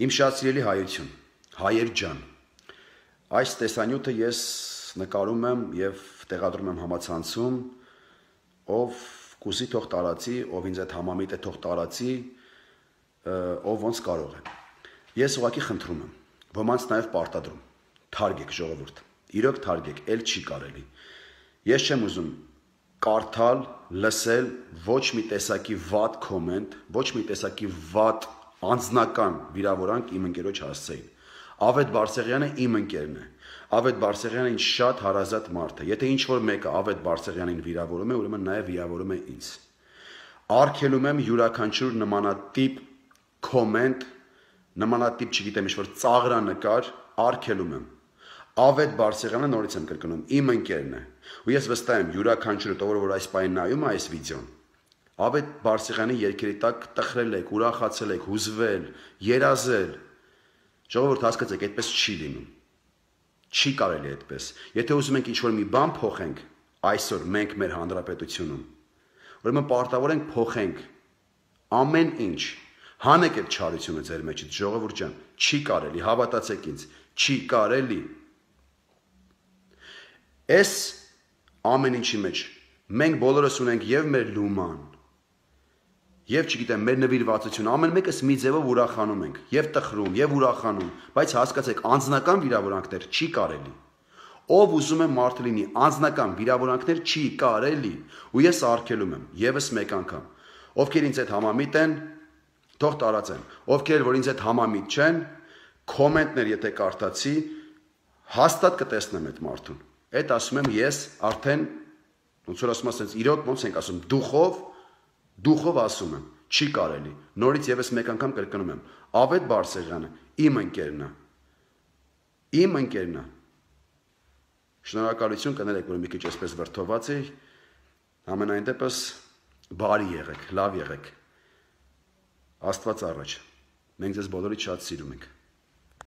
Իմ շատ սիրելի հայություն, հայեր ջան։ Այս տեսանյութը ես նկարում եմ եւ տեղադրում եմ համացանցում, ով կուզի թող տարածի, ով ինձ այդ համամիտ է թող տարածի, ով ոնց կարող է։ Ես ուղակի խնդրում եմ, ոմանց նաեւ պարտադրում։ Թարգեք ժողովուրդ։ Իրոք թարգեք, ել չի կարելի։ Ես չեմ ուզում կարդալ, լսել ոչ մի տեսակի վատ կոմենտ, ոչ մի տեսակի վատ անձնական վիրավորանք իմ ընկերոջ հասցեին։ Ավետ Բարսեղյանը իմ ընկերն է։ Ավետ Բարսեղյանին շատ հարազատ մարդ է։ Եթե ինչ որ մեկը Ավետ Բարսեղյանին վիրավորում է, ուրեմն նաև վիրավորում է ինձ։ Արկելում եմ յուրաքանչյուր նմանատիպ կոմենտ, նմանատիպ, չգիտեմ, ինչ որ ծաղրանկար արկելում եմ։ Ավետ Բարսեղյանը նորից եմ կրկնում, իմ ընկերն է։ Ու ես վստահ եմ յուրաքանչյուրը, ով որ այս պայն նայում է այս վիդեոն, Ավետ Բարսեղյանի երկրի տակ տխրել եք, ուրախացել եք, հուզվել, երազել։ Ժողովուրդ հասկացեք, այդպես չի լինում։ Չի կարելի այդպես։ Եթե ուզում ենք ինչ-որ մի բան փոխենք այսօր մենք մեր հանրապետությունում, ուրեմն պարտավոր ենք փոխենք ամեն ինչ։ Հանեք այդ չարությունը ձեր մեջից, ժողովուրդ ջան, չի կարելի, հավատացեք ինձ, չի կարելի։ Այս ամեն ինչի մեջ մենք բոլորս ունենք եւ մեր լուման, եւ չգիտեմ, մեր նվիրվածություն, ամեն մեկս մի ձևով ուրախանում ենք, եւ տխրում, եւ ուրախանում, բայց հասկացեք, անձնական վիրավորանքներ չի կարելի։ Ով ուզում է մարդ լինի, անձնական վիրավորանքներ չի կարելի։ Ու ես արգելում եմ եւս մեկ անգամ։ Ովքեր ինձ այդ համամիտ են, թող տարածեն։ Ովքեր որ ինձ այդ համամիտ չեն, կոմենտներ եթե կարդացի, հաստատ կտեսնեմ այդ մարդուն։ Այդ ասում եմ ես արդեն ոնց որ ասում ասենց իրոք ոնց ենք ասում դուխով Դուխով ասում եմ, չի կարելի։ Նորից եւս մեկ անգամ կրկնում եմ, Ավետ Բարսեղյանը իմ ընկերն է։ Իմ ընկերն է։ Շնորհակալություն կներեք, որ մի քիչ այսպես վրթովված էի։ Ամենայն դեպս բարի եղեք, լավ եղեք։ Աստված առաջ։ Մենք ձեզ բոլորից շատ սիրում ենք։